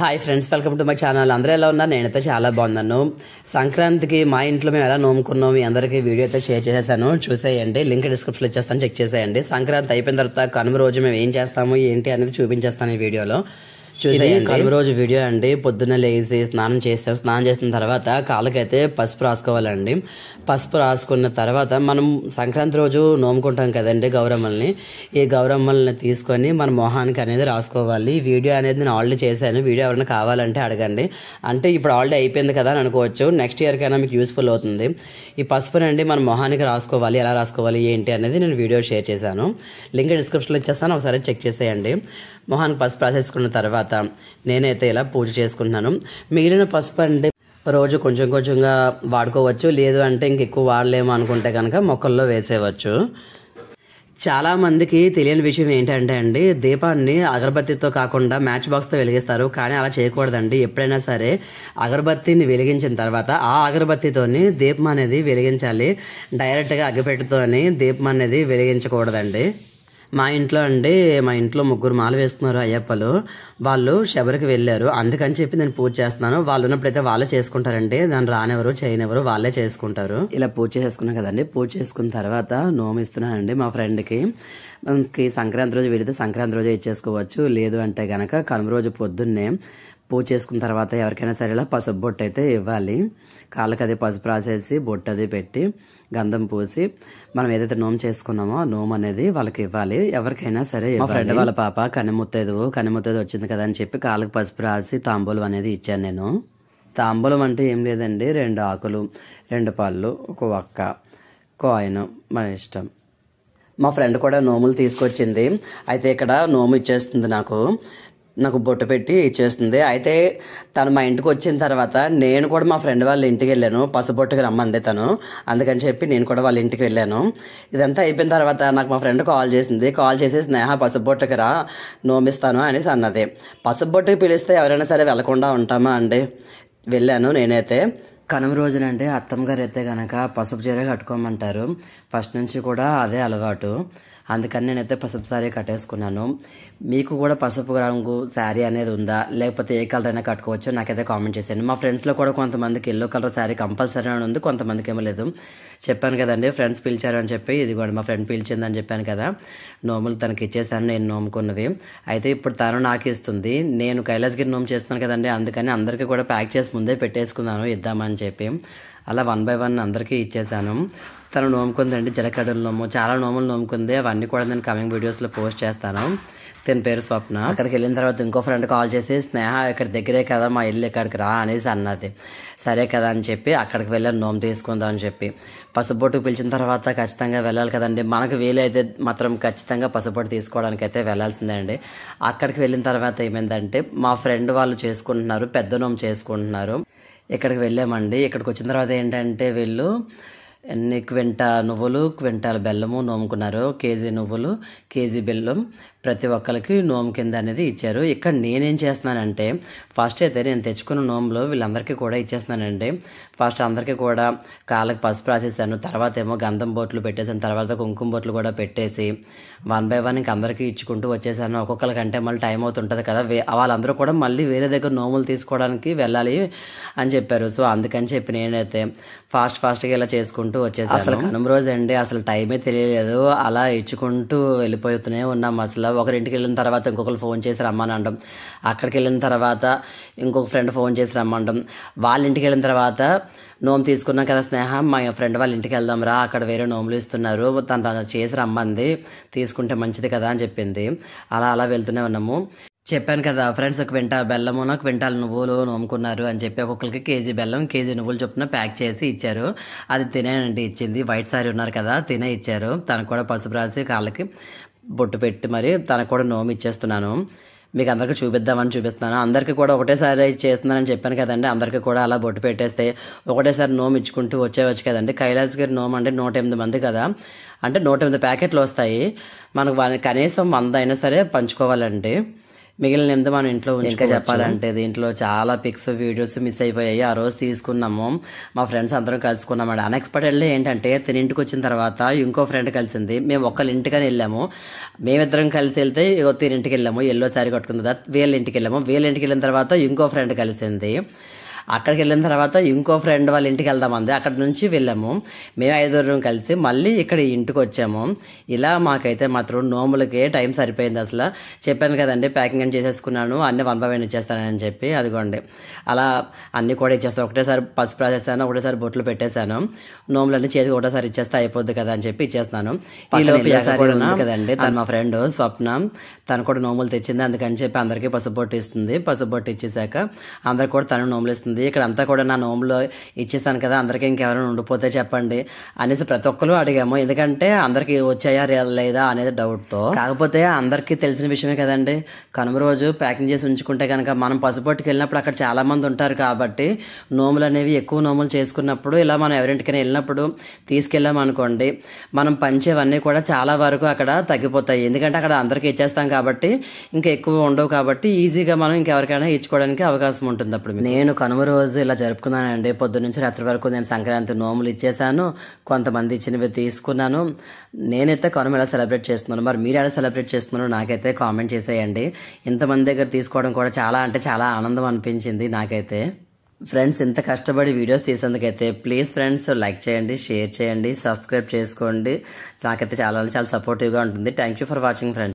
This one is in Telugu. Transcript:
hi friends welcome to my channel అందరూ ఎలా ఉన్నా నేనైతే చాలా బాగున్నాను సంక్రాంతికి మా ఇంట్లో మేము ఎలా నోముకున్నాం మీ అందరికీ వీడియో అయితే షేర్ చేసేసాను చూసేయండి లింక్ డిస్క్రిప్షన్లో ఇచ్చేస్తాను చెక్ చేసేయండి సంక్రాంతి అయిపోయిన తర్వాత కనుమ రోజు మేము ఏం చేస్తాము ఏంటి అనేది చూపించేస్తాను ఈ వీడియోలో చూసే కలుపు రోజు వీడియో అండి పొద్దున్న లేచి స్నానం చేస్తాం స్నానం చేసిన తర్వాత కాళ్ళకైతే పసుపు రాసుకోవాలండి పసుపు రాసుకున్న తర్వాత మనం సంక్రాంతి రోజు నోముకుంటాం కదండి గౌరమ్మల్ని ఈ గౌరమ్మల్ని తీసుకొని మన మొహానికి అనేది రాసుకోవాలి వీడియో అనేది నేను ఆల్రెడీ చేశాను వీడియో ఎవరైనా కావాలంటే అడగండి అంటే ఇప్పుడు ఆల్రెడీ అయిపోయింది కదా అని అనుకోవచ్చు నెక్స్ట్ ఇయర్కైనా మీకు యూస్ఫుల్ అవుతుంది ఈ పసుపునండి మన మొహానికి రాసుకోవాలి ఎలా రాసుకోవాలి ఏంటి అనేది నేను వీడియో షేర్ చేశాను లింక్ డిస్క్రిప్షన్లో ఇచ్చేస్తాను ఒకసారి చెక్ చేసేయండి మొహాన్ని పసుపు రాసేసుకున్న తర్వాత నేనైతే ఇలా పూజ చేసుకుంటున్నాను మిగిలిన పసుపు అంటే రోజు కొంచెం కొంచెంగా వాడుకోవచ్చు లేదు అంటే ఇంకెక్కువ వాడలేము అనుకుంటే కనుక మొక్కల్లో చాలా చాలామందికి తెలియని విషయం ఏంటంటే అండి దీపాన్ని అగరబత్తితో కాకుండా మ్యాచ్ బాక్స్తో వెలిగిస్తారు కానీ అలా చేయకూడదండి ఎప్పుడైనా సరే అగరబత్తిని వెలిగించిన తర్వాత ఆ అగరబత్తితోని దీపం అనేది వెలిగించాలి డైరెక్ట్గా అగ్గిపెట్టుతోని దీపం అనేది వెలిగించకూడదండి మా ఇంట్లో అండి మా ఇంట్లో ముగ్గురు మాల వేస్తున్నారు అయ్యప్పలు వాళ్ళు శబరికి వెళ్ళారు అందుకని చెప్పి నేను పూజ చేస్తున్నాను వాళ్ళు ఉన్నప్పుడైతే వాళ్ళే చేసుకుంటారండి దాన్ని రానివ్వరు చేయనివ్వరు వాళ్ళే చేసుకుంటారు ఇలా పూజ చేసుకున్నాను కదండి పూజ చేసుకున్న తర్వాత నోమిస్తున్నానండి మా ఫ్రెండ్కి మనకి సంక్రాంతి రోజు వెళితే సంక్రాంతి రోజు ఇచ్చేసుకోవచ్చు లేదు అంటే గనక కనుమ రోజు పొద్దున్నే పూజ చేసుకున్న తర్వాత ఎవరికైనా సరే ఇలా పసుపు బొట్టు అయితే ఇవ్వాలి కాళ్ళకి అది పసుపు రాసేసి బొట్టు అది పెట్టి గంధం పూసి మనం ఏదైతే నోము చేసుకున్నామో నోము అనేది వాళ్ళకి ఇవ్వాలి ఎవరికైనా సరే మా ఫ్రెండ్ వాళ్ళ పాప కనిముత్తదు కనిముత్తది వచ్చింది కదా అని చెప్పి కాళ్ళకి పసుపు రాసి తాంబూలం అనేది ఇచ్చాను నేను తాంబూలం అంటే ఏం లేదండి రెండు ఆకులు రెండు పళ్ళు ఒక ఒక్క కాయిన్ మన ఇష్టం మా ఫ్రెండ్ కూడా నోములు తీసుకొచ్చింది అయితే ఇక్కడ నోము ఇచ్చేస్తుంది నాకు నాకు బొట్టు పెట్టి ఇచ్చేస్తుంది అయితే తను మా ఇంటికి వచ్చిన తర్వాత నేను కూడా మా ఫ్రెండ్ వాళ్ళ ఇంటికి వెళ్ళాను పసుపొట్టుకు రమ్మంది తను అందుకని చెప్పి నేను కూడా వాళ్ళ ఇంటికి వెళ్ళాను ఇదంతా అయిపోయిన తర్వాత నాకు మా ఫ్రెండ్ కాల్ చేసింది కాల్ చేసి స్నేహ పసుపొట్టుకు రా నోమిస్తాను అనేసి అన్నది పసుపొట్టుకు పిలిస్తే ఎవరైనా సరే వెళ్లకుండా ఉంటామా అండి వెళ్ళాను నేనైతే కనుమ రోజునండి అత్తమ్మ గారు అయితే కనుక పసుపు చీర కట్టుకోమంటారు ఫస్ట్ నుంచి కూడా అదే అలవాటు అందుకని నేనైతే పసుపు శారీ కట్టేసుకున్నాను మీకు కూడా పసుపు రంగు శారీ అనేది ఉందా లేకపోతే ఏ కలర్ అయినా కట్టుకోవచ్చు నాకైతే కామెంట్ చేశాను మా ఫ్రెండ్స్లో కూడా కొంతమందికి ఎల్లో కలర్ శారీ కంపల్సరీ అని ఉంది కొంతమందికి ఏమో లేదు చెప్పాను కదండి ఫ్రెండ్స్ పిలిచారని చెప్పి ఇది కూడా మా ఫ్రెండ్ పిలిచిందని చెప్పాను కదా నోములు తనకి ఇచ్చేసాను నేను నోముకున్నవి అయితే ఇప్పుడు తను నాకు ఇస్తుంది నేను కైలాసగిరి నోము చేస్తాను కదండి అందుకని అందరికీ కూడా ప్యాక్ చేసి ముందే పెట్టేసుకున్నాను ఇద్దామని చెప్పి అలా వన్ బై వన్ అందరికీ ఇచ్చేసాను తను నోముకుందండి జలకడలు నోము చాలా నోములు నోముకుంది అవన్నీ కూడా నేను కమింగ్ వీడియోస్లో పోస్ట్ చేస్తాను తన పేరు స్వప్న అక్కడికి వెళ్ళిన తర్వాత ఇంకో ఫ్రెండ్ కాల్ చేసి స్నేహ ఇక్కడ దగ్గరే కదా మా ఇల్లు ఇక్కడికి రా అనేసి అన్నది సరే కదా అని చెప్పి అక్కడికి వెళ్ళాను నోము తీసుకుందాం అని చెప్పి పసుపొట్టు పిలిచిన తర్వాత ఖచ్చితంగా వెళ్ళాలి కదండి మనకు వీలైతే మాత్రం ఖచ్చితంగా పసుపొట్టు తీసుకోవడానికి అయితే వెళ్ళాల్సిందే అండి అక్కడికి వెళ్ళిన తర్వాత ఏమైందంటే మా ఫ్రెండ్ వాళ్ళు చేసుకుంటున్నారు పెద్ద నోము చేసుకుంటున్నారు ఇక్కడికి వెళ్ళామండి ఇక్కడికి వచ్చిన తర్వాత ఏంటంటే వీళ్ళు ఎన్ని క్వింటా నువ్వులు క్వింటాల్ బెల్లము నోముకున్నారు కేజీ నువ్వులు కేజీ బెల్లం ప్రతి ఒక్కరికి నోము కింద అనేది ఇచ్చారు ఇక్కడ నేనేం చేస్తున్నానంటే ఫస్ట్ అయితే నేను తెచ్చుకున్న నోములో వీళ్ళందరికీ కూడా ఇచ్చేస్తున్నానండి ఫస్ట్ అందరికీ కూడా కాళ్ళకి పసుపు రాసేసాను తర్వాత ఏమో గంధం బోట్లు పెట్టేసాను తర్వాత కుంకుమ బోట్లు కూడా పెట్టేసి వన్ బై వన్ ఇంకా అందరికీ ఇచ్చుకుంటూ వచ్చేసాను ఒక్కొక్కరికంటే మళ్ళీ టైం అవుతుంటుంది కదా వాళ్ళందరూ కూడా మళ్ళీ వేరే దగ్గర నోములు తీసుకోవడానికి వెళ్ళాలి అని చెప్పారు సో అందుకని చెప్పి నేనైతే ఫాస్ట్ ఫాస్ట్గా ఇలా చేసుకుంటూ వచ్చేసాను అసలు కనుమ రోజు అండి అసలు టైమే తెలియలేదు అలా ఇచ్చుకుంటూ వెళ్ళిపోతూనే ఉన్నాం అసలు ఒకరింటికి వెళ్ళిన తర్వాత ఇంకొకరు ఫోన్ చేసి రమ్మనడం అక్కడికి వెళ్ళిన తర్వాత ఇంకొక ఫ్రెండ్ ఫోన్ చేసి రమ్మనడం వాళ్ళ ఇంటికి వెళ్ళిన తర్వాత నోము తీసుకున్నాం కదా స్నేహం మా ఫ్రెండ్ వాళ్ళ ఇంటికి వెళ్దాం రా అక్కడ వేరే నోములు ఇస్తున్నారు తను చేసి రమ్మంది తీసుకుంటే మంచిది కదా అని చెప్పింది అలా అలా వెళ్తూనే ఉన్నాము చెప్పాను కదా ఫ్రెండ్స్ ఒక క్వింటా బెల్లమున ఒక వింటాలు నువ్వులు నోముకున్నారు అని చెప్పి ఒక్కొక్కరికి కేజీ బెల్లం కేజీ నువ్వులు చొప్పున ప్యాక్ చేసి ఇచ్చారు అది తినేనండి ఇచ్చింది వైట్ సారీ ఉన్నారు కదా తినే ఇచ్చారు తనకు కూడా పసుపు రాసి కాళ్ళకి బొట్టు పెట్టి మరి తనకు కూడా నోమి ఇచ్చేస్తున్నాను మీకు అందరికీ చూపిద్దామని చూపిస్తున్నాను అందరికీ కూడా ఒకటేసారి చేస్తున్నానని చెప్పాను కదండి అందరికీ కూడా అలా బొట్టు పెట్టేస్తే ఒకటేసారి నోము ఇచ్చుకుంటూ వచ్చేవచ్చు కదండి కైలాస్ గారి నోమ్ అంటే నూట ఎనిమిది మంది కదా అంటే నూట ఎనిమిది ప్యాకెట్లు వస్తాయి మనకు కనీసం వంద అయినా సరే పంచుకోవాలండి మిగిలిన ఎంత మనం ఇంట్లో ఇంకా చెప్పాలంటే దీంట్లో చాలా పిక్స్ వీడియోస్ మిస్ అయిపోయాయి ఆ రోజు తీసుకున్నాము మా ఫ్రెండ్స్ అందరం కలుసుకున్నామండి అన్ఎక్స్పెక్టెడ్లీ ఏంటంటే తిని ఇంటికి వచ్చిన తర్వాత ఇంకో ఫ్రెండ్ కలిసింది మేము ఒక్కళ్ళ ఇంటికని వెళ్ళాము మేమిద్దరం కలిసి వెళ్తే తిని ఇంటికి వెళ్ళాము ఎల్లో శారీ కట్టుకున్న తర్వాత వీళ్ళ ఇంటికి వెళ్ళాము వీళ్ళ ఇంటికి వెళ్ళిన తర్వాత ఇంకో ఫ్రెండ్ కలిసింది అక్కడికి వెళ్ళిన తర్వాత ఇంకో ఫ్రెండ్ వాళ్ళ ఇంటికి వెళ్దాం అంది అక్కడ నుంచి వెళ్ళాము మేము ఐదుగురం కలిసి మళ్ళీ ఇక్కడ ఇంటికి వచ్చాము ఇలా మాకైతే మాత్రం నోములకే టైం సరిపోయింది అసలు చెప్పాను కదండి ప్యాకింగ్ అని చేసేసుకున్నాను అన్ని వన్ బై వన్ ఇచ్చేస్తానని చెప్పి అదిగోండి అలా అన్నీ కూడా ఇచ్చేస్తాను ఒకటేసారి పసుపు రాసేస్తాను ఒకటేసారి బొట్లు పెట్టేశాను నోములన్నీ చేతికి ఒకటేసారి ఇచ్చేస్తే అయిపోద్ది కదా అని చెప్పి ఇచ్చేస్తాను కదండి తను మా ఫ్రెండ్ స్వప్న తను కూడా నోములు తెచ్చింది అందుకని చెప్పి అందరికీ పసుపు బొట్టు ఇస్తుంది పసుపు బొట్టు ఇచ్చేసాక అందరు కూడా తను నోములు ఇస్తుంది వస్తుంది ఇక్కడ అంతా కూడా నా నోములో ఇచ్చేస్తాను కదా అందరికీ ఇంకెవరైనా ఉండిపోతే చెప్పండి అనేసి ప్రతి ఒక్కరు అడిగాము ఎందుకంటే అందరికీ వచ్చాయా లేదా అనేది డౌట్తో కాకపోతే అందరికీ తెలిసిన విషయమే కదండి కనుమ రోజు ప్యాకింగ్ చేసి ఉంచుకుంటే కనుక మనం పసుపట్టుకు వెళ్ళినప్పుడు అక్కడ చాలామంది ఉంటారు కాబట్టి నోములు అనేవి ఎక్కువ నోములు చేసుకున్నప్పుడు ఇలా మనం ఎవరింటికైనా వెళ్ళినప్పుడు తీసుకెళ్ళాం అనుకోండి మనం పంచేవన్నీ కూడా చాలా వరకు అక్కడ తగ్గిపోతాయి ఎందుకంటే అక్కడ అందరికీ ఇచ్చేస్తాం కాబట్టి ఇంకా ఎక్కువ ఉండవు కాబట్టి ఈజీగా మనం ఇంకెవరికైనా ఇచ్చుకోవడానికి అవకాశం ఉంటుంది అప్పుడు నేను కనుమ నోము రోజు ఇలా జరుపుకున్నానండి పొద్దునుంచి రాత్రి వరకు నేను సంక్రాంతి నోములు ఇచ్చేసాను కొంతమంది ఇచ్చినవి తీసుకున్నాను నేనైతే కనుమ ఎలా సెలబ్రేట్ చేస్తున్నాను మరి మీరు ఎలా సెలబ్రేట్ చేస్తున్నారో నాకైతే కామెంట్ చేసేయండి ఇంతమంది దగ్గర తీసుకోవడం కూడా చాలా అంటే చాలా ఆనందం అనిపించింది నాకైతే ఫ్రెండ్స్ ఇంత కష్టపడి వీడియోస్ తీసేందుకైతే ప్లీజ్ ఫ్రెండ్స్ లైక్ చేయండి షేర్ చేయండి సబ్స్క్రైబ్ చేసుకోండి నాకైతే చాలా చాలా సపోర్టివ్గా ఉంటుంది thank you for watching friends